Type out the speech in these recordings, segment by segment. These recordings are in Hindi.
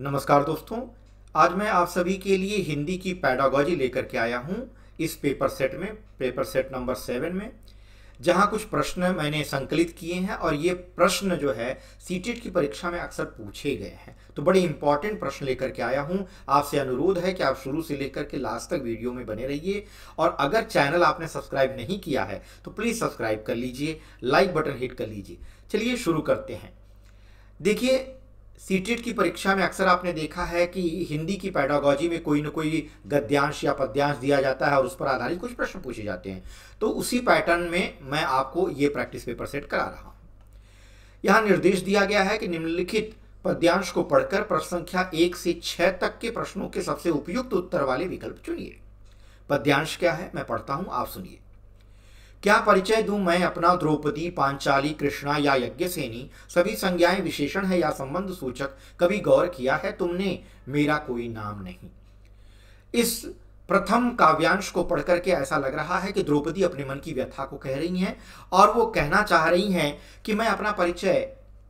नमस्कार दोस्तों आज मैं आप सभी के लिए हिंदी की पैडागॉजी लेकर के आया हूँ इस पेपर सेट में पेपर सेट नंबर सेवन में जहां कुछ प्रश्न मैंने संकलित किए हैं और ये प्रश्न जो है सी e की परीक्षा में अक्सर पूछे गए हैं तो बड़े इंपॉर्टेंट प्रश्न लेकर के आया हूँ आपसे अनुरोध है कि आप शुरू से लेकर के लास्ट तक वीडियो में बने रहिए और अगर चैनल आपने सब्सक्राइब नहीं किया है तो प्लीज़ सब्सक्राइब कर लीजिए लाइक बटन हिट कर लीजिए चलिए शुरू करते हैं देखिए सीटेट e की परीक्षा में अक्सर आपने देखा है कि हिंदी की पैडागॉजी में कोई ना कोई गद्यांश या पद्यांश दिया जाता है और उस पर आधारित कुछ प्रश्न पूछे जाते हैं तो उसी पैटर्न में मैं आपको ये प्रैक्टिस पेपर सेट करा रहा हूँ यहाँ निर्देश दिया गया है कि निम्नलिखित पद्यांश को पढ़कर प्रश्न संख्या एक से छः तक के प्रश्नों के सबसे उपयुक्त उत्तर वाले विकल्प चुनिए पद्यांश क्या है मैं पढ़ता हूँ आप सुनिए क्या परिचय दूं मैं अपना द्रौपदी पांचाली कृष्णा या यज्ञ सेनी सभी संज्ञाएं विशेषण है या संबंध सूचक कभी गौर किया है तुमने मेरा कोई नाम नहीं इस प्रथम काव्यांश को पढ़ करके ऐसा लग रहा है कि द्रौपदी अपने मन की व्यथा को कह रही हैं और वो कहना चाह रही हैं कि मैं अपना परिचय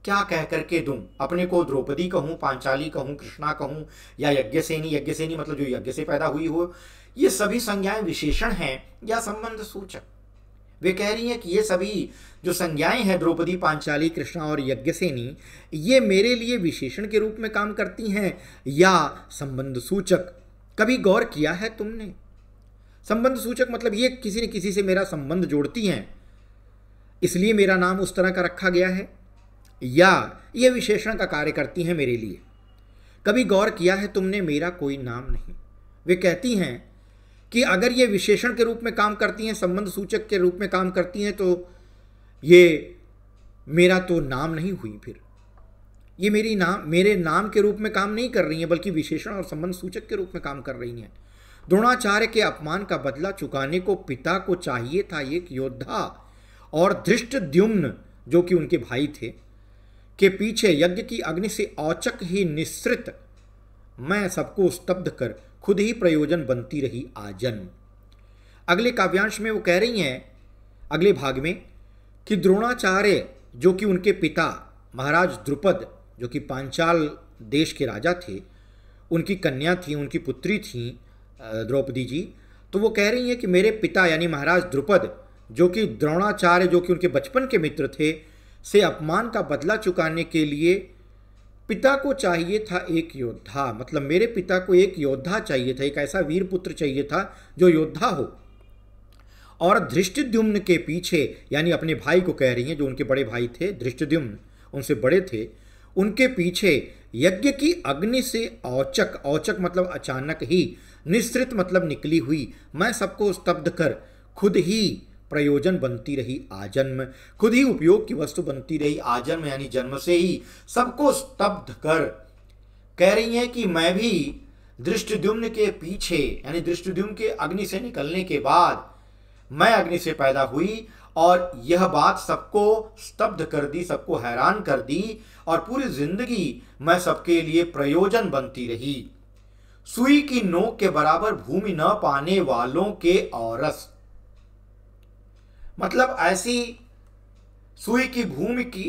क्या कह करके दूं अपने को द्रौपदी कहूँ पांचाली कहूँ कृष्णा कहूँ या यज्ञसेनी यज्ञसेनी मतलब जो यज्ञ से पैदा हुई हो ये सभी संज्ञाएं विशेषण हैं या संबंध सूचक वे कह रही हैं कि ये सभी जो संज्ञाएं हैं द्रौपदी पांचाली कृष्णा और यज्ञसेनी ये मेरे लिए विशेषण के रूप में काम करती हैं या संबंध सूचक कभी गौर किया है तुमने संबंध सूचक मतलब ये किसी न किसी से मेरा संबंध जोड़ती हैं इसलिए मेरा नाम उस तरह का रखा गया है या ये विशेषण का कार्य करती हैं मेरे लिए कभी गौर किया है तुमने मेरा कोई नाम नहीं वे कहती हैं कि अगर ये विशेषण के रूप में काम करती हैं संबंध सूचक के रूप में काम करती हैं तो ये मेरा तो नाम नहीं हुई फिर ये मेरी नाम मेरे नाम के रूप में काम नहीं कर रही हैं बल्कि विशेषण और संबंध सूचक के रूप में काम कर रही हैं द्रोणाचार्य के अपमान का बदला चुकाने को पिता को चाहिए था एक योद्धा और धृष्ट द्युम्न जो कि उनके भाई थे के पीछे यज्ञ की अग्नि से औचक ही निश्रित मैं सबको स्तब्ध कर खुद ही प्रयोजन बनती रही आजन्म अगले काव्यांश में वो कह रही हैं अगले भाग में कि द्रोणाचार्य जो कि उनके पिता महाराज द्रुपद जो कि पांचाल देश के राजा थे उनकी कन्या थी उनकी पुत्री थी द्रौपदी जी तो वो कह रही हैं कि मेरे पिता यानी महाराज द्रुपद जो कि द्रोणाचार्य जो कि उनके बचपन के मित्र थे से अपमान का बदला चुकाने के लिए पिता को चाहिए था एक योद्धा मतलब मेरे पिता को एक योद्धा चाहिए था एक ऐसा वीर पुत्र चाहिए था जो योद्धा हो और धृष्टद्युम्न के पीछे यानी अपने भाई को कह रही हैं जो उनके बड़े भाई थे धृष्टद्युम्न उनसे बड़े थे उनके पीछे यज्ञ की अग्नि से औचक औचक मतलब अचानक ही निश्रित मतलब निकली हुई मैं सबको स्तब्ध कर खुद ही प्रयोजन बनती रही आजन्म खुद ही उपयोग की वस्तु बनती रही आजन्म यानी जन्म से ही सबको स्तब्ध कर कह रही है कि मैं भी दृष्टिद्युम्न के पीछे यानी दृष्टिद्युम्न के अग्नि से निकलने के बाद मैं अग्नि से पैदा हुई और यह बात सबको स्तब्ध कर दी सबको हैरान कर दी और पूरी जिंदगी मैं सबके लिए प्रयोजन बनती रही सुई की नोक के बराबर भूमि न पाने वालों के औरस मतलब ऐसी सुई की भूमि की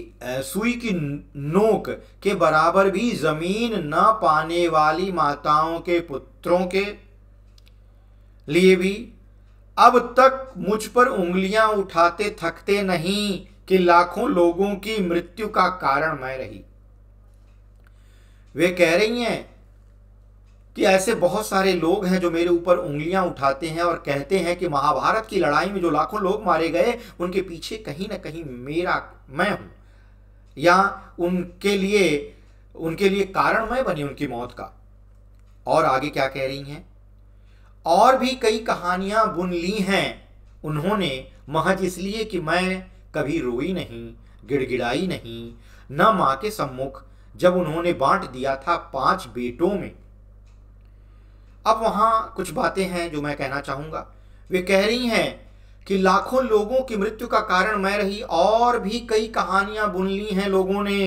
सुई की नोक के बराबर भी जमीन न पाने वाली माताओं के पुत्रों के लिए भी अब तक मुझ पर उंगलियां उठाते थकते नहीं कि लाखों लोगों की मृत्यु का कारण मैं रही वे कह रही हैं कि ऐसे बहुत सारे लोग हैं जो मेरे ऊपर उंगलियां उठाते हैं और कहते हैं कि महाभारत की लड़ाई में जो लाखों लोग मारे गए उनके पीछे कहीं ना कहीं मेरा मैं हूं या उनके लिए उनके लिए कारण मैं बनी उनकी मौत का और आगे क्या कह रही हैं और भी कई कहानियां बुन ली हैं उन्होंने महज इसलिए कि मैं कभी रोई नहीं गिड़गिड़ाई नहीं न माँ के सम्मुख जब उन्होंने बांट दिया था पांच बेटों में अब वहाँ कुछ बातें हैं जो मैं कहना चाहूँगा वे कह रही हैं कि लाखों लोगों की मृत्यु का कारण मैं रही और भी कई कहानियां बुन ली हैं लोगों ने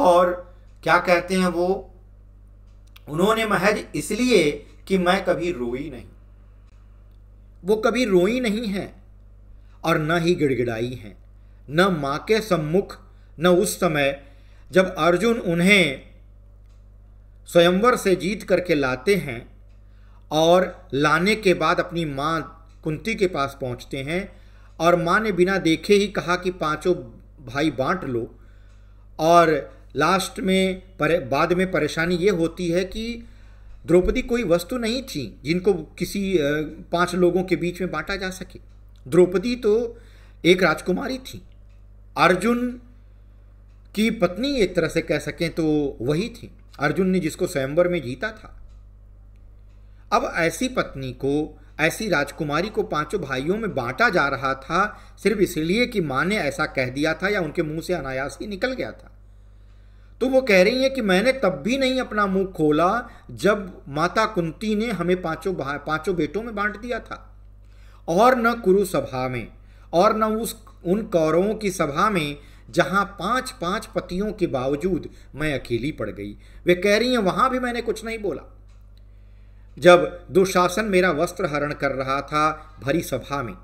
और क्या कहते हैं वो उन्होंने महज इसलिए कि मैं कभी रोई नहीं वो कभी रोई नहीं है और न ही गिड़गिड़ाई हैं न माँ के सम्मुख न उस समय जब अर्जुन उन्हें स्वयंवर से जीत करके लाते हैं और लाने के बाद अपनी माँ कुंती के पास पहुँचते हैं और माँ ने बिना देखे ही कहा कि पांचों भाई बांट लो और लास्ट में पर, बाद में परेशानी ये होती है कि द्रौपदी कोई वस्तु नहीं थी जिनको किसी पांच लोगों के बीच में बांटा जा सके द्रौपदी तो एक राजकुमारी थी अर्जुन की पत्नी एक तरह से कह सकें तो वही थी अर्जुन ने जिसको स्वयंवर में जीता था अब ऐसी पत्नी को ऐसी राजकुमारी को पांचों भाइयों में बांटा जा रहा था सिर्फ इसलिए कि माँ ने ऐसा कह दिया था या उनके मुंह से अनायास ही निकल गया था तो वो कह रही है कि मैंने तब भी नहीं अपना मुंह खोला जब माता कुंती ने हमें पांचों पांचों बेटों में बांट दिया था और न कुरु सभा में और न उस उन कौरवों की सभा में जहाँ पांच पांच पतियों के बावजूद मैं अकेली पड़ गई वे कह रही हैं वहाँ भी मैंने कुछ नहीं बोला जब दुशासन मेरा वस्त्र हरण कर रहा था भरी सभा में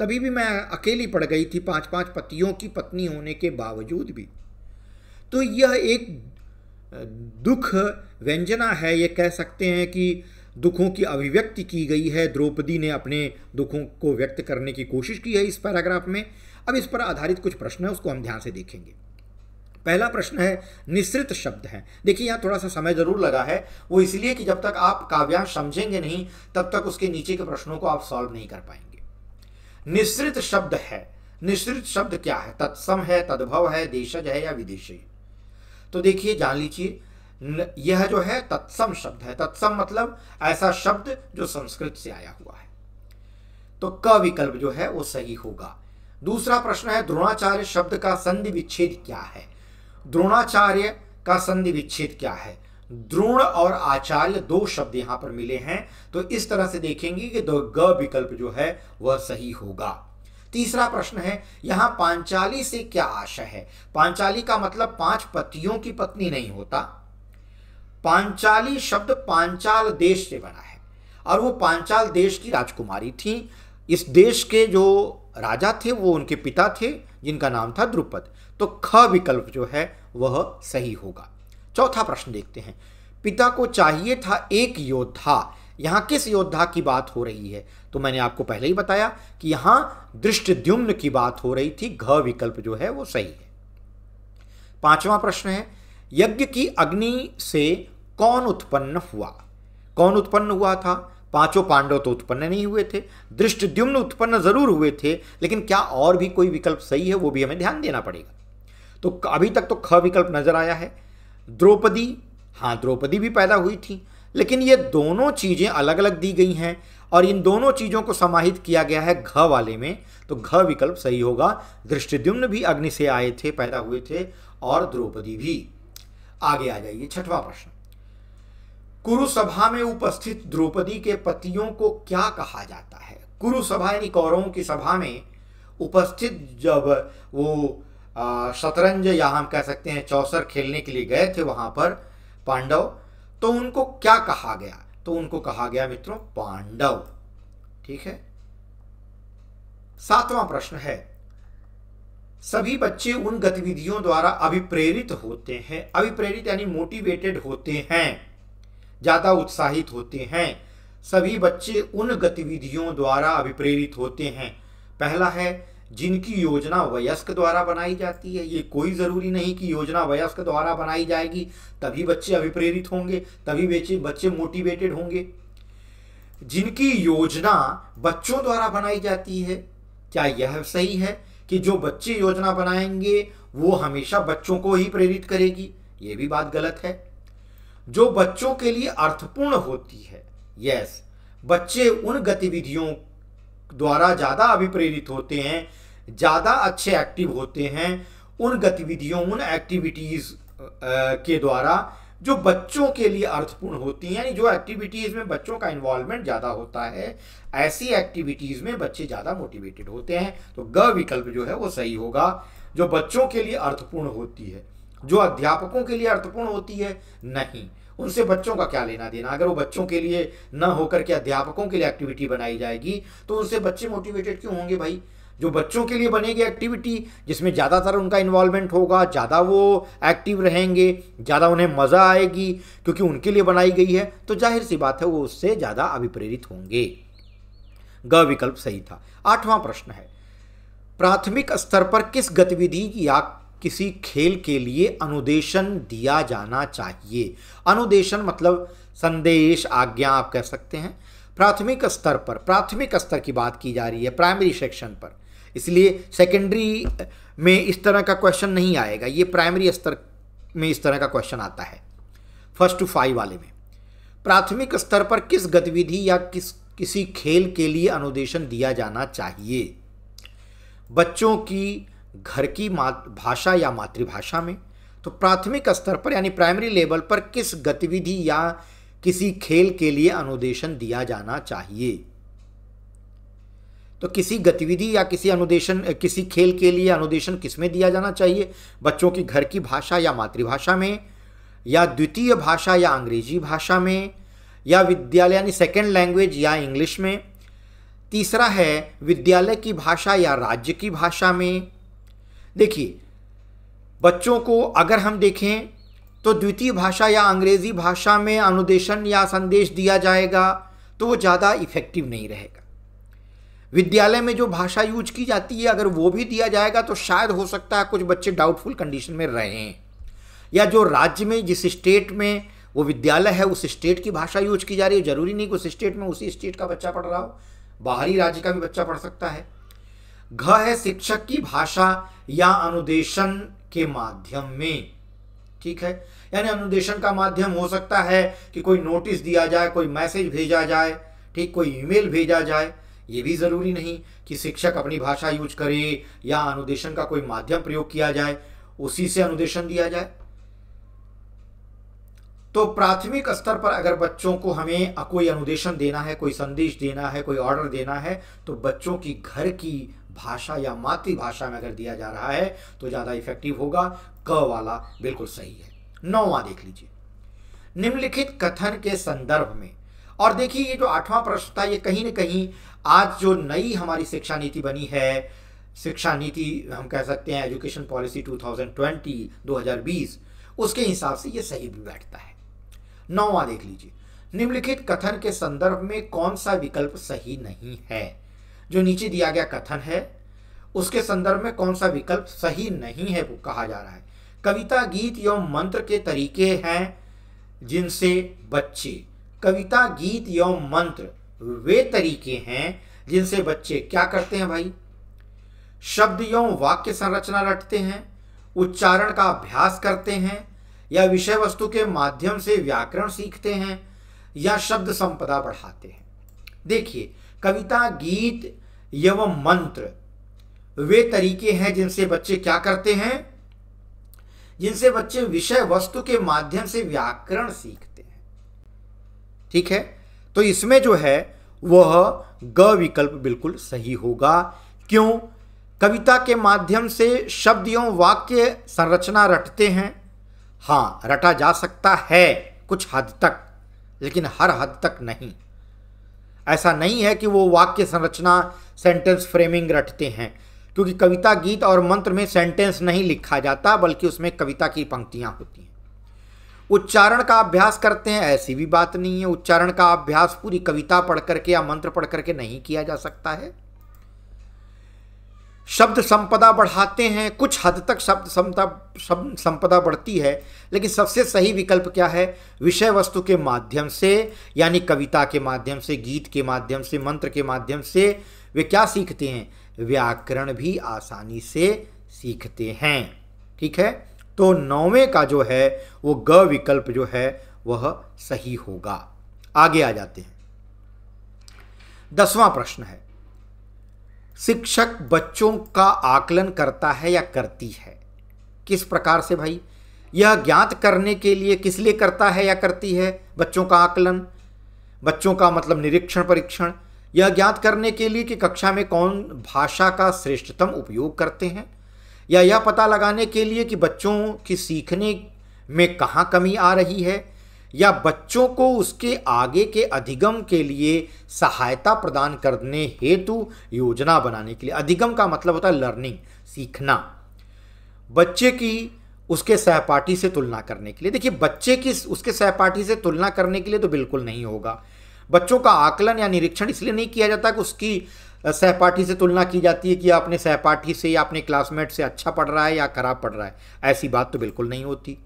तभी भी मैं अकेली पड़ गई थी पांच पांच पतियों की पत्नी होने के बावजूद भी तो यह एक दुख व्यंजना है ये कह सकते हैं कि दुखों की अभिव्यक्ति की गई है द्रौपदी ने अपने दुखों को व्यक्त करने की कोशिश की है इस पैराग्राफ में अब इस पर आधारित कुछ प्रश्न है उसको हम ध्यान से देखेंगे पहला प्रश्न है निश्रित शब्द है देखिए यहाँ थोड़ा सा समय जरूर लगा है वो इसलिए कि जब तक आप काव्यांश समझेंगे नहीं तब तक उसके नीचे के प्रश्नों को आप सॉल्व नहीं कर पाएंगे निश्रित शब्द है निश्रित शब्द क्या है तत्सम है तद्भव है देशज है या विदेशी तो देखिए जान लीजिए यह जो है तत्सम शब्द है तत्सम मतलब ऐसा शब्द जो संस्कृत से आया हुआ है तो क विकल्प जो है वो सही होगा दूसरा प्रश्न है द्रोणाचार्य शब्द का संधि विच्छेद क्या है द्रोणाचार्य का संधि विच्छेद क्या है द्रोण और आचार्य दो शब्द यहां पर मिले हैं तो इस तरह से देखेंगे कि दो ग विकल्प जो है वह सही होगा तीसरा प्रश्न है यहां पांचाली से क्या आशा है पांचाली का मतलब पांच पतियों की पत्नी नहीं होता पांचाली शब्द पांचाल देश से बना है और वो पांचाल देश की राजकुमारी थी इस देश के जो राजा थे वो उनके पिता थे जिनका नाम था द्रुपद तो ख विकल्प जो है वह सही होगा चौथा प्रश्न देखते हैं पिता को चाहिए था एक योद्धा यहां किस योद्धा की बात हो रही है तो मैंने आपको पहले ही बताया कि यहां दृष्टद्युम्न की बात हो रही थी घ विकल्प जो है वो सही है पांचवा प्रश्न है यज्ञ की अग्नि से कौन उत्पन्न हुआ कौन उत्पन्न हुआ था पांचों पांडव तो उत्पन्न नहीं हुए थे दृष्टद्युम्न उत्पन्न जरूर हुए थे लेकिन क्या और भी कोई विकल्प सही है वो भी हमें ध्यान देना पड़ेगा तो अभी तक तो ख विकल्प नजर आया है द्रौपदी हाँ द्रौपदी भी पैदा हुई थी लेकिन ये दोनों चीज़ें अलग अलग दी गई हैं और इन दोनों चीज़ों को समाहित किया गया है घ वाले में तो घ विकल्प सही होगा दृष्टिद्युम्न भी अग्नि से आए थे पैदा हुए थे और द्रौपदी भी आगे आ जाइए छठवां प्रश्न कुरुसभा में उपस्थित द्रौपदी के पतियों को क्या कहा जाता है कुरुसभा यानी कौरवों की सभा में उपस्थित जब वो शतरंज या हम कह सकते हैं चौसर खेलने के लिए गए थे वहां पर पांडव तो उनको क्या कहा गया तो उनको कहा गया मित्रों पांडव ठीक है सातवां प्रश्न है सभी बच्चे उन गतिविधियों द्वारा अभिप्रेरित होते हैं अभिप्रेरित यानी मोटिवेटेड होते हैं ज़्यादा उत्साहित होते हैं सभी बच्चे उन गतिविधियों द्वारा अभिप्रेरित होते हैं पहला है जिनकी योजना वयस्क द्वारा बनाई जाती है ये कोई ज़रूरी नहीं कि योजना वयस्क द्वारा बनाई जाएगी तभी बच्चे अभिप्रेरित होंगे तभी बच्चे बच्चे मोटिवेटेड होंगे जिनकी योजना बच्चों द्वारा बनाई जाती है क्या यह सही है कि जो बच्चे योजना बनाएंगे वो हमेशा बच्चों को ही प्रेरित करेगी ये भी बात गलत है जो बच्चों के लिए अर्थपूर्ण होती है यस बच्चे उन गतिविधियों द्वारा ज़्यादा अभिप्रेरित होते हैं ज़्यादा अच्छे एक्टिव होते हैं उन गतिविधियों उन एक्टिविटीज़ के द्वारा जो बच्चों के लिए अर्थपूर्ण होती हैं यानी जो एक्टिविटीज़ में बच्चों का इन्वॉल्वमेंट ज़्यादा होता है ऐसी एक्टिविटीज़ में बच्चे ज़्यादा मोटिवेटेड होते हैं तो ग विकल्प जो है वो सही होगा जो बच्चों के लिए अर्थपूर्ण होती है जो अध्यापकों के लिए अर्थपूर्ण होती है नहीं उनसे बच्चों का क्या लेना देना अगर वो बच्चों के लिए ना होकर के अध्यापकों के लिए एक्टिविटी बनाई जाएगी तो उनसे बच्चे मोटिवेटेड क्यों होंगे भाई जो बच्चों के लिए बनेगी एक्टिविटी जिसमें ज़्यादातर उनका इन्वॉल्वमेंट होगा ज़्यादा वो एक्टिव रहेंगे ज़्यादा उन्हें मज़ा आएगी क्योंकि उनके लिए बनाई गई है तो जाहिर सी बात है वो उससे ज़्यादा अभिप्रेरित होंगे ग विकल्प सही था आठवां प्रश्न है प्राथमिक स्तर पर किस गतिविधि या किसी खेल के लिए अनुदेशन दिया जाना चाहिए अनुदेशन मतलब संदेश आज्ञा आप कह सकते हैं प्राथमिक स्तर पर प्राथमिक स्तर की बात की जा रही है प्राइमरी सेक्शन पर इसलिए सेकेंडरी में इस तरह का क्वेश्चन नहीं आएगा ये प्राइमरी स्तर में इस तरह का क्वेश्चन आता है फर्स्ट टू फाइव वाले में प्राथमिक स्तर पर किस गतिविधि या किस किसी खेल के लिए अनुदेशन दिया जाना चाहिए बच्चों की घर की भाषा या मातृभाषा में तो प्राथमिक स्तर पर यानी प्राइमरी लेवल पर किस गतिविधि या किसी खेल के लिए अनुदेशन दिया जाना चाहिए तो किसी गतिविधि या किसी अनुदेशन किसी खेल के लिए अनुदेशन किसमें दिया जाना चाहिए बच्चों की घर की भाषा या मातृभाषा में या द्वितीय भाषा या अंग्रेजी भाषा में या विद्यालय यानी सेकेंड लैंग्वेज या इंग्लिश में तीसरा है विद्यालय की भाषा या राज्य की भाषा में देखिए बच्चों को अगर हम देखें तो द्वितीय भाषा या अंग्रेज़ी भाषा में अनुदेशन या संदेश दिया जाएगा तो वो ज़्यादा इफ़ेक्टिव नहीं रहेगा विद्यालय में जो भाषा यूज की जाती है अगर वो भी दिया जाएगा तो शायद हो सकता है कुछ बच्चे डाउटफुल कंडीशन में रहें या जो राज्य में जिस स्टेट में वो विद्यालय है उस स्टेट की भाषा यूज की जा रही है जरूरी नहीं कि उस स्टेट में उसी स्टेट का बच्चा पढ़ रहा हो बाहरी राज्य का भी बच्चा पढ़ सकता है घ है शिक्षक की भाषा या अनुदेशन के माध्यम में ठीक है यानी अनुदेशन का माध्यम हो सकता है कि कोई नोटिस दिया जाए कोई मैसेज भेजा जाए ठीक कोई ईमेल भेजा जाए ये भी ज़रूरी नहीं कि शिक्षक अपनी भाषा यूज करे या अनुदेशन का कोई माध्यम प्रयोग किया जाए उसी से अनुदेशन दिया जाए तो प्राथमिक स्तर पर अगर बच्चों को हमें कोई अनुदेशन देना है कोई संदेश देना है कोई ऑर्डर देना है तो बच्चों की घर की भाषा या मातृभाषा में अगर दिया जा रहा है तो ज़्यादा इफेक्टिव होगा क वाला बिल्कुल सही है नौवा देख लीजिए निम्नलिखित कथन के संदर्भ में और देखिए ये जो आठवां प्रश्न था ये कहीं ना कहीं आज जो नई हमारी शिक्षा नीति बनी है शिक्षा नीति हम कह सकते हैं एजुकेशन पॉलिसी 2020 2020 उसके हिसाब से ये सही भी बैठता है नौवा देख लीजिए निम्नलिखित कथन के संदर्भ में कौन सा विकल्प सही नहीं है जो नीचे दिया गया कथन है उसके संदर्भ में कौन सा विकल्प सही नहीं है वो कहा जा रहा है कविता गीत एवं मंत्र के तरीके हैं जिनसे बच्चे कविता गीत एवं मंत्र वे तरीके हैं जिनसे बच्चे क्या करते हैं भाई शब्द एवं वाक्य संरचना रटते हैं उच्चारण का अभ्यास करते हैं या विषय वस्तु के माध्यम से व्याकरण सीखते हैं या शब्द संपदा बढ़ाते हैं देखिए कविता गीत एवं मंत्र वे तरीके हैं जिनसे बच्चे क्या करते हैं जिनसे बच्चे विषय वस्तु के माध्यम से व्याकरण सीखते हैं ठीक है तो इसमें जो है वह ग विकल्प बिल्कुल सही होगा क्यों कविता के माध्यम से शब्द एवं वाक्य संरचना रटते हैं हाँ रटा जा सकता है कुछ हद तक लेकिन हर हद तक नहीं ऐसा नहीं है कि वो वाक्य संरचना सेंटेंस फ्रेमिंग रटते हैं क्योंकि कविता गीत और मंत्र में सेंटेंस नहीं लिखा जाता बल्कि उसमें कविता की पंक्तियाँ होती हैं उच्चारण का अभ्यास करते हैं ऐसी भी बात नहीं है उच्चारण का अभ्यास पूरी कविता पढ़ करके या मंत्र पढ़ करके नहीं किया जा सकता है शब्द संपदा बढ़ाते हैं कुछ हद तक शब्द संपदा शब्द संपदा बढ़ती है लेकिन सबसे सही विकल्प क्या है विषय वस्तु के माध्यम से यानी कविता के माध्यम से गीत के माध्यम से मंत्र के माध्यम से वे क्या सीखते हैं व्याकरण भी आसानी से सीखते हैं ठीक है तो नौवें का जो है वो ग विकल्प जो है वह सही होगा आगे आ जाते हैं दसवां प्रश्न है शिक्षक बच्चों का आकलन करता है या करती है किस प्रकार से भाई यह ज्ञात करने के लिए किस लिए करता है या करती है बच्चों का आकलन बच्चों का मतलब निरीक्षण परीक्षण यह ज्ञात करने के लिए कि कक्षा में कौन भाषा का श्रेष्ठतम उपयोग करते हैं या यह पता लगाने के लिए कि बच्चों की सीखने में कहाँ कमी आ रही है या बच्चों को उसके आगे के अधिगम के लिए सहायता प्रदान करने हेतु योजना बनाने के लिए अधिगम का मतलब होता है लर्निंग सीखना बच्चे की उसके सहपाठी से तुलना करने के लिए देखिए बच्चे की उसके सहपाठी से तुलना करने के लिए तो बिल्कुल नहीं होगा बच्चों का आकलन या निरीक्षण इसलिए नहीं किया जाता कि उसकी सहपाठी से तुलना की जाती है कि अपने सहपाठी से या अपने क्लासमेट से अच्छा पढ़ रहा है या खराब पढ़ रहा है ऐसी बात तो बिल्कुल नहीं होती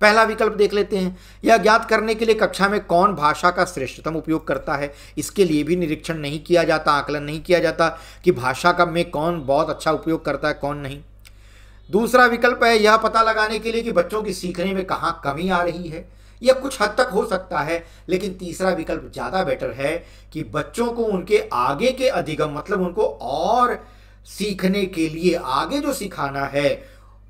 पहला विकल्प देख लेते हैं यह ज्ञात करने के लिए कक्षा में कौन भाषा का श्रेष्ठतम उपयोग करता है इसके लिए भी निरीक्षण नहीं किया जाता आकलन नहीं किया जाता कि भाषा का में कौन बहुत अच्छा उपयोग करता है कौन नहीं दूसरा विकल्प है यह पता लगाने के लिए कि बच्चों की सीखने में कहाँ कमी आ रही है यह कुछ हद तक हो सकता है लेकिन तीसरा विकल्प ज़्यादा बेटर है कि बच्चों को उनके आगे के अधिगम मतलब उनको और सीखने के लिए आगे जो सिखाना है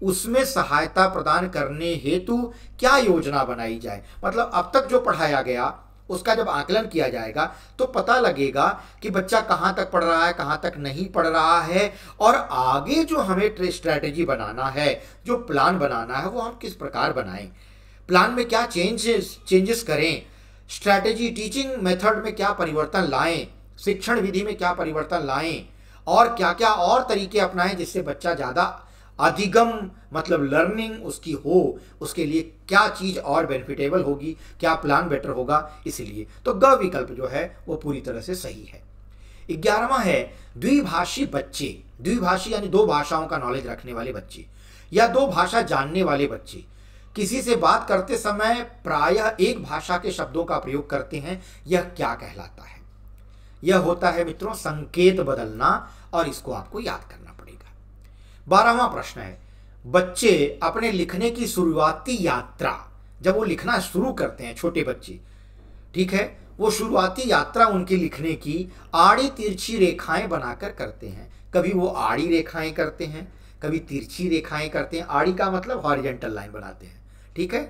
उसमें सहायता प्रदान करने हेतु क्या योजना बनाई जाए मतलब अब तक जो पढ़ाया गया उसका जब आकलन किया जाएगा तो पता लगेगा कि बच्चा कहाँ तक पढ़ रहा है कहाँ तक नहीं पढ़ रहा है और आगे जो हमें स्ट्रैटेजी बनाना है जो प्लान बनाना है वो हम किस प्रकार बनाएं प्लान में क्या चेंजेस चेंजेस करें स्ट्रैटेजी टीचिंग मेथड में क्या परिवर्तन लाएं शिक्षण विधि में क्या परिवर्तन लाएं और क्या क्या और तरीके अपनाएं जिससे बच्चा ज़्यादा अधिगम मतलब लर्निंग उसकी हो उसके लिए क्या चीज़ और बेनिफिटेबल होगी क्या प्लान बेटर होगा इसलिए तो ग विकल्प जो है वो पूरी तरह से सही है ग्यारहवा है द्विभाषी बच्चे द्विभाषी यानी दो भाषाओं का नॉलेज रखने वाले बच्चे या दो भाषा जानने वाले बच्चे किसी से बात करते समय प्रायः एक भाषा के शब्दों का प्रयोग करते हैं यह क्या कहलाता है यह होता है मित्रों संकेत बदलना और इसको आपको याद करना बारहवा प्रश्न है बच्चे अपने लिखने की शुरुआती यात्रा जब वो लिखना शुरू करते हैं छोटे बच्चे ठीक है वो शुरुआती यात्रा उनके लिखने की आड़ी तिरछी रेखाएं बनाकर करते हैं कभी वो आड़ी रेखाएं करते हैं कभी तिरछी रेखाएं करते हैं आड़ी का मतलब हॉरिजेंटल लाइन बनाते हैं ठीक है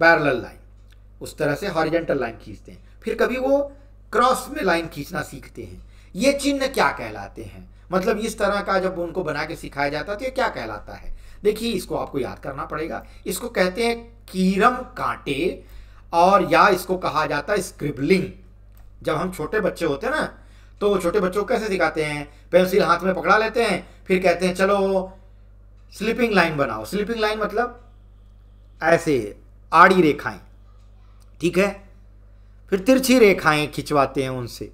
पैरल लाइन उस तरह से हॉरिजेंटल लाइन खींचते हैं फिर कभी वो क्रॉस में लाइन खींचना सीखते हैं ये चिन्ह क्या कहलाते हैं मतलब इस तरह का जब उनको बना के सिखाया जाता है तो क्या कहलाता है देखिए इसको आपको याद करना पड़ेगा इसको कहते हैं कीरम कांटे और या इसको कहा जाता है स्क्रिबलिंग जब हम छोटे बच्चे होते हैं ना तो छोटे बच्चों को कैसे सिखाते हैं पेंसिल हाथ में पकड़ा लेते हैं फिर कहते हैं चलो स्लिपिंग लाइन बनाओ स्लिपिंग लाइन मतलब ऐसे आड़ी रेखाएं ठीक है फिर तिरछी रेखाएं खिंचवाते हैं उनसे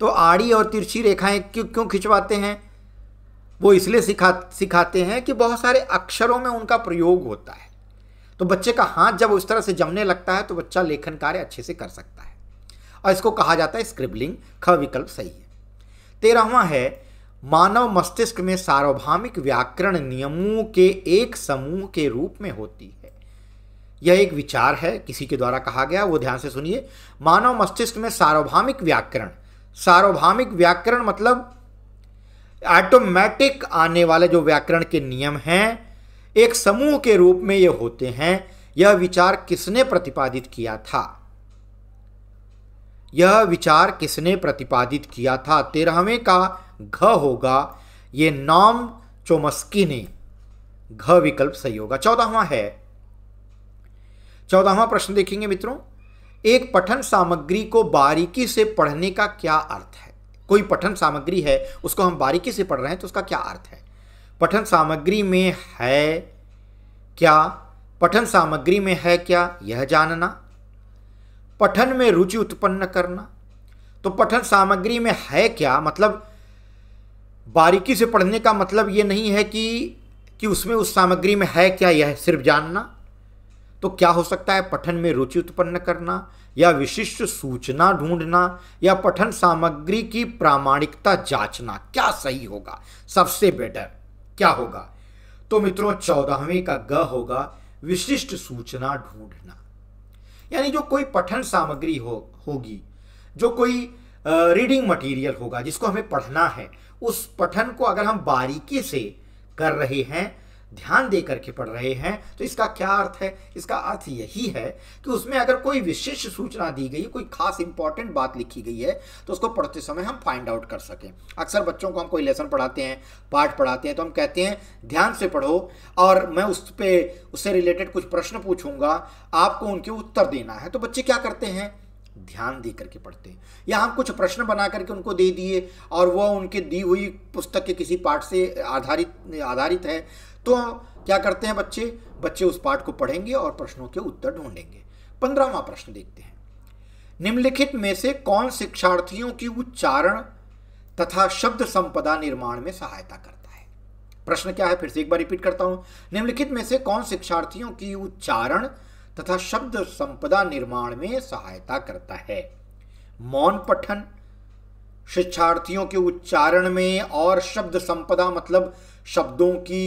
तो आड़ी और तिरछी रेखाएं क्यों क्यों खिंचवाते हैं वो इसलिए सिखा सिखाते हैं कि बहुत सारे अक्षरों में उनका प्रयोग होता है तो बच्चे का हाथ जब उस तरह से जमने लगता है तो बच्चा लेखन कार्य अच्छे से कर सकता है और इसको कहा जाता है स्क्रिबलिंग ख विकल्प सही है तेरहवा है मानव मस्तिष्क में सार्वभौमिक व्याकरण नियमों के एक समूह के रूप में होती है यह एक विचार है किसी के द्वारा कहा गया वो ध्यान से सुनिए मानव मस्तिष्क में सार्वभौमिक व्याकरण सार्वभामिक व्याकरण मतलब ऑटोमेटिक आने वाले जो व्याकरण के नियम हैं एक समूह के रूप में ये होते हैं यह विचार किसने प्रतिपादित किया था यह विचार किसने प्रतिपादित किया था तेरहवें का घ होगा ये नॉम चोमस्की ने घ विकल्प सही होगा चौदहवा है चौदहवा प्रश्न देखेंगे मित्रों एक पठन सामग्री को बारीकी से पढ़ने का क्या अर्थ है कोई पठन सामग्री है उसको हम बारीकी से पढ़ रहे हैं तो उसका क्या अर्थ है पठन सामग्री में है क्या पठन सामग्री में है क्या यह जानना पठन में रुचि उत्पन्न करना तो पठन सामग्री में है क्या मतलब बारीकी से पढ़ने का मतलब ये नहीं है कि कि उसमें उस सामग्री में है क्या यह सिर्फ जानना तो क्या हो सकता है पठन में रुचि उत्पन्न करना या विशिष्ट सूचना ढूंढना या पठन सामग्री की प्रामाणिकता जांचना क्या सही होगा सबसे बेटर क्या होगा तो मित्रों चौदहवें का ग होगा विशिष्ट सूचना ढूंढना यानी जो कोई पठन सामग्री हो होगी जो कोई रीडिंग मटेरियल होगा जिसको हमें पढ़ना है उस पठन को अगर हम बारीकी से कर रहे हैं ध्यान दे करके पढ़ रहे हैं तो इसका क्या अर्थ है इसका अर्थ यही है कि उसमें अगर कोई विशेष सूचना दी गई कोई खास इंपॉर्टेंट बात लिखी गई है तो उसको पढ़ते समय हम फाइंड आउट कर सकें अक्सर बच्चों को हम कोई लेसन पढ़ाते हैं पाठ पढ़ाते हैं तो हम कहते हैं ध्यान से पढ़ो और मैं उस पर उससे रिलेटेड कुछ प्रश्न पूछूंगा आपको उनके उत्तर देना है तो बच्चे क्या करते हैं ध्यान दे करके पढ़ते हैं या हम कुछ प्रश्न बना करके उनको दे दिए और वह उनके दी हुई पुस्तक के किसी पाठ से आधारित आधारित है तो क्या करते हैं बच्चे बच्चे उस पाठ को पढ़ेंगे और प्रश्नों के उत्तर ढूंढेंगे पंद्रहवा प्रश्न देखते हैं निम्नलिखित में से कौन शिक्षार्थियों की उच्चारण तथा शब्द संपदा निर्माण में सहायता करता है प्रश्न क्या है फिर से एक बार रिपीट करता हूं निम्नलिखित में से कौन शिक्षार्थियों की उच्चारण तथा शब्द संपदा निर्माण में सहायता करता है मौन पठन शिक्षार्थियों के उच्चारण में और शब्द संपदा मतलब शब्दों की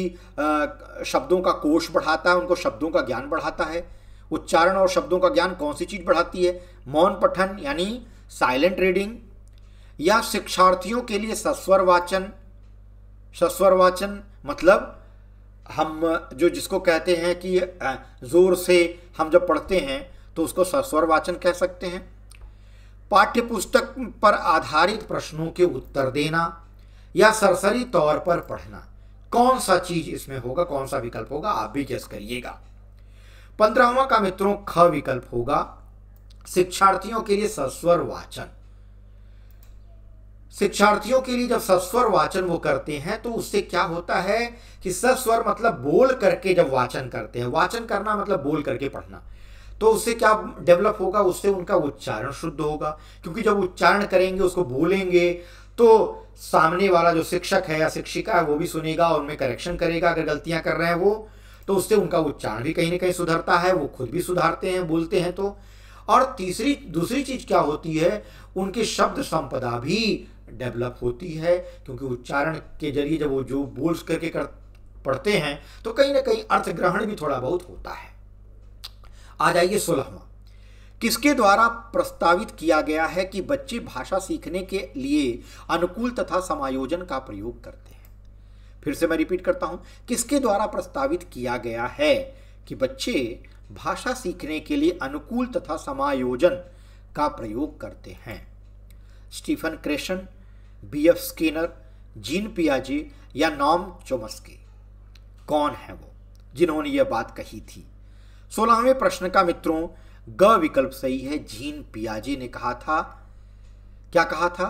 शब्दों का कोष बढ़ाता है उनको शब्दों का ज्ञान बढ़ाता है उच्चारण और शब्दों का ज्ञान कौन सी चीज़ बढ़ाती है मौन पठन यानी साइलेंट रीडिंग या शिक्षार्थियों के लिए सस्वर वाचन सस्वर वाचन मतलब हम जो जिसको कहते हैं कि ज़ोर से हम जब पढ़ते हैं तो उसको सस्वर वाचन कह सकते हैं पाठ्य पुस्तक पर आधारित प्रश्नों के उत्तर देना या सरसरी तौर पर पढ़ना कौन सा चीज इसमें होगा कौन सा विकल्प होगा आप भी गेस करिएगा पंद्रहवा का मित्रों ख विकल्प होगा शिक्षार्थियों के लिए सस्वर वाचन शिक्षार्थियों के लिए जब सस्वर वाचन वो करते हैं तो उससे क्या होता है कि सस्वर मतलब बोल करके जब वाचन करते हैं वाचन करना मतलब बोल करके पढ़ना तो उससे क्या डेवलप होगा उससे उनका उच्चारण शुद्ध होगा क्योंकि जब उच्चारण करेंगे उसको बोलेंगे तो सामने वाला जो शिक्षक है या शिक्षिका है वो भी सुनेगा और उनमें करेक्शन करेगा अगर गलतियां कर रहे हैं वो तो उससे उनका उच्चारण भी कहीं ना कहीं सुधरता है वो खुद भी सुधारते हैं बोलते हैं तो और तीसरी दूसरी चीज क्या होती है उनकी शब्द संपदा भी डेवलप होती है क्योंकि उच्चारण के जरिए जब वो जो बोल करके कर पढ़ते हैं तो कहीं ना कहीं अर्थ ग्रहण भी थोड़ा बहुत होता है आ जाइए सोलहवा किसके द्वारा प्रस्तावित किया गया है कि बच्चे भाषा सीखने के लिए अनुकूल तथा समायोजन का प्रयोग करते हैं फिर से मैं रिपीट करता हूं किसके द्वारा प्रस्तावित किया गया है कि बच्चे भाषा सीखने के लिए अनुकूल तथा समायोजन का प्रयोग करते हैं Stephen Krashen B F Skinner Jean पियाजे या नॉम चोमस्की कौन है वो जिन्होंने यह बात कही थी सोलहवें प्रश्न का मित्रों ग विकल्प सही है जीन पियाजे ने कहा था क्या कहा था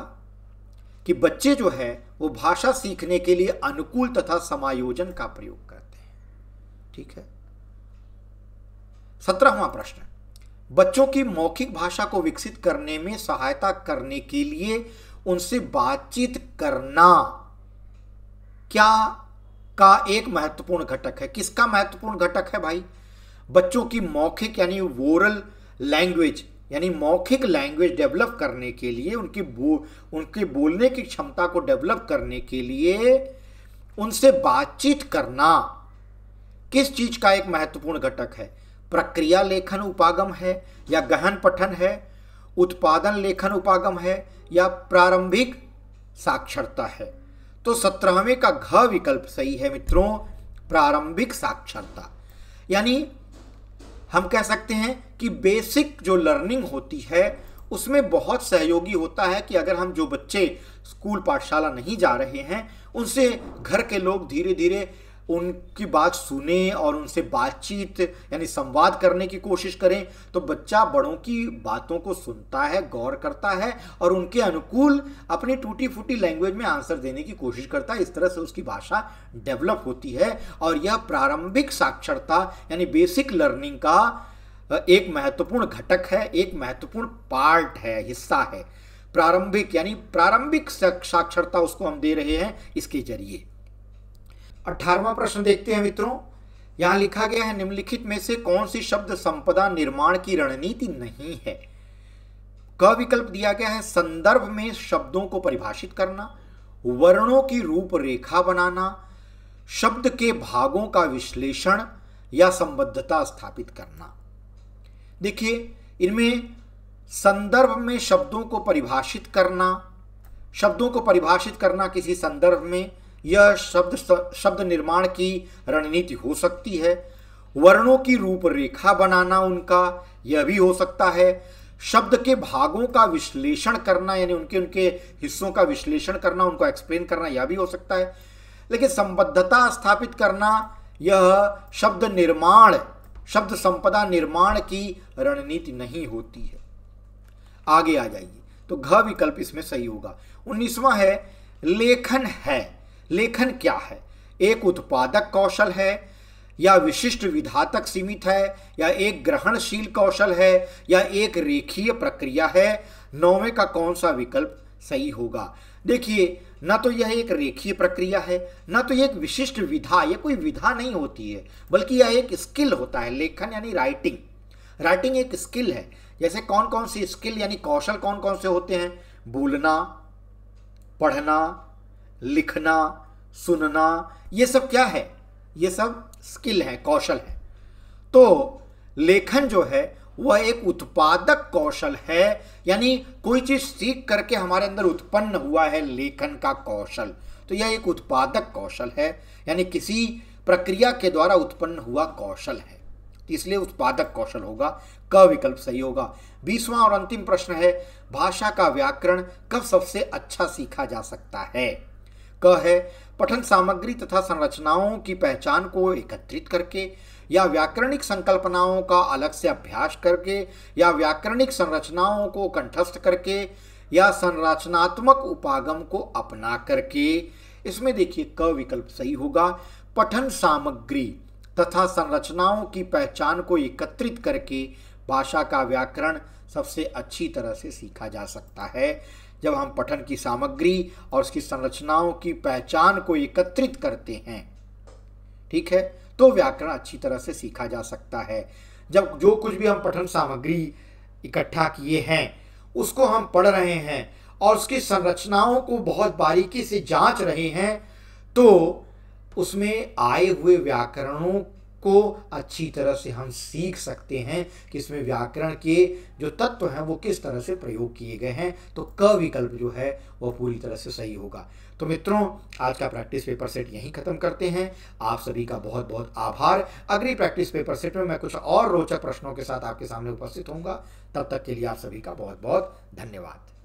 कि बच्चे जो है वो भाषा सीखने के लिए अनुकूल तथा समायोजन का प्रयोग करते हैं ठीक है सत्रहवा प्रश्न बच्चों की मौखिक भाषा को विकसित करने में सहायता करने के लिए उनसे बातचीत करना क्या का एक महत्वपूर्ण घटक है किसका महत्वपूर्ण घटक है भाई बच्चों की मौखिक यानी वोरल लैंग्वेज यानी मौखिक लैंग्वेज डेवलप करने के लिए उनकी बो उनके बोलने की क्षमता को डेवलप करने के लिए उनसे बातचीत करना किस चीज का एक महत्वपूर्ण घटक है प्रक्रिया लेखन उपागम है या गहन पठन है उत्पादन लेखन उपागम है या प्रारंभिक साक्षरता है तो सत्रहवें का घ विकल्प सही है मित्रों प्रारंभिक साक्षरता यानी हम कह सकते हैं कि बेसिक जो लर्निंग होती है उसमें बहुत सहयोगी होता है कि अगर हम जो बच्चे स्कूल पाठशाला नहीं जा रहे हैं उनसे घर के लोग धीरे धीरे उनकी बात सुने और उनसे बातचीत यानी संवाद करने की कोशिश करें तो बच्चा बड़ों की बातों को सुनता है गौर करता है और उनके अनुकूल अपनी टूटी फूटी लैंग्वेज में आंसर देने की कोशिश करता है इस तरह से उसकी भाषा डेवलप होती है और यह प्रारंभिक साक्षरता यानी बेसिक लर्निंग का एक महत्वपूर्ण घटक है एक महत्वपूर्ण पार्ट है हिस्सा है प्रारंभिक यानी प्रारंभिक साक्षरता उसको हम दे रहे हैं इसके जरिए अठारवा प्रश्न देखते हैं मित्रों यहां लिखा गया है निम्नलिखित में से कौन सी शब्द संपदा निर्माण की रणनीति नहीं है क विकल्प दिया गया है संदर्भ में शब्दों को परिभाषित करना वर्णों की रूपरेखा बनाना शब्द के भागों का विश्लेषण या संबद्धता स्थापित करना देखिए इनमें संदर्भ में शब्दों को परिभाषित करना शब्दों को परिभाषित करना किसी संदर्भ में यह शब्द शब्द निर्माण की रणनीति हो सकती है वर्णों की रूपरेखा बनाना उनका यह भी हो सकता है शब्द के भागों का विश्लेषण करना यानी उनके उनके हिस्सों का विश्लेषण करना उनको एक्सप्लेन करना यह भी हो सकता है लेकिन संबद्धता स्थापित करना यह शब्द निर्माण शब्द संपदा निर्माण की रणनीति नहीं होती है आगे आ जाइए तो घ विकल्प इसमें सही होगा उन्नीसवा है लेखन है लेखन क्या है एक उत्पादक कौशल है या विशिष्ट विधा तक सीमित है या एक ग्रहणशील कौशल है या एक रेखीय प्रक्रिया है नौवे का कौन सा विकल्प सही होगा देखिए ना तो यह एक रेखीय प्रक्रिया है ना तो यह एक विशिष्ट विधा यह कोई विधा नहीं होती है बल्कि यह एक स्किल होता है लेखन यानी राइटिंग राइटिंग एक स्किल है जैसे कौन कौन सी स्किल यानी कौशल कौन कौन से होते हैं बोलना पढ़ना लिखना सुनना ये सब क्या है ये सब स्किल है कौशल है तो लेखन जो है वह एक उत्पादक कौशल है यानी कोई चीज सीख करके हमारे अंदर उत्पन्न हुआ है लेखन का कौशल तो यह एक उत्पादक कौशल है यानी किसी प्रक्रिया के द्वारा उत्पन्न हुआ कौशल है इसलिए उत्पादक कौशल होगा क विकल्प सही होगा बीसवां और अंतिम प्रश्न है भाषा का व्याकरण कब सबसे अच्छा सीखा जा सकता है क है पठन सामग्री तथा संरचनाओं की पहचान को एकत्रित करके या व्याकरणिक संकल्पनाओं का अलग से अभ्यास करके या व्याकरणिक संरचनाओं को कंठस्थ करके या संरचनात्मक उपागम को अपना करके इसमें देखिए क विकल्प सही होगा पठन सामग्री तथा संरचनाओं की पहचान को एकत्रित करके भाषा का व्याकरण सबसे अच्छी तरह से सीखा जा सकता है जब हम पठन की सामग्री और उसकी संरचनाओं की पहचान को एकत्रित करते हैं ठीक है तो व्याकरण अच्छी तरह से सीखा जा सकता है जब जो कुछ भी हम पठन सामग्री इकट्ठा किए हैं उसको हम पढ़ रहे हैं और उसकी संरचनाओं को बहुत बारीकी से जांच रहे हैं तो उसमें आए हुए व्याकरणों को अच्छी तरह से हम सीख सकते हैं कि इसमें व्याकरण के जो तत्व हैं वो किस तरह से प्रयोग किए गए हैं तो क विकल्प जो है वह पूरी तरह से सही होगा तो मित्रों आज का प्रैक्टिस पेपर सेट यहीं खत्म करते हैं आप सभी का बहुत बहुत आभार अगली प्रैक्टिस पेपर सेट में मैं कुछ और रोचक प्रश्नों के साथ आपके सामने उपस्थित होऊंगा तब तक के लिए आप सभी का बहुत बहुत धन्यवाद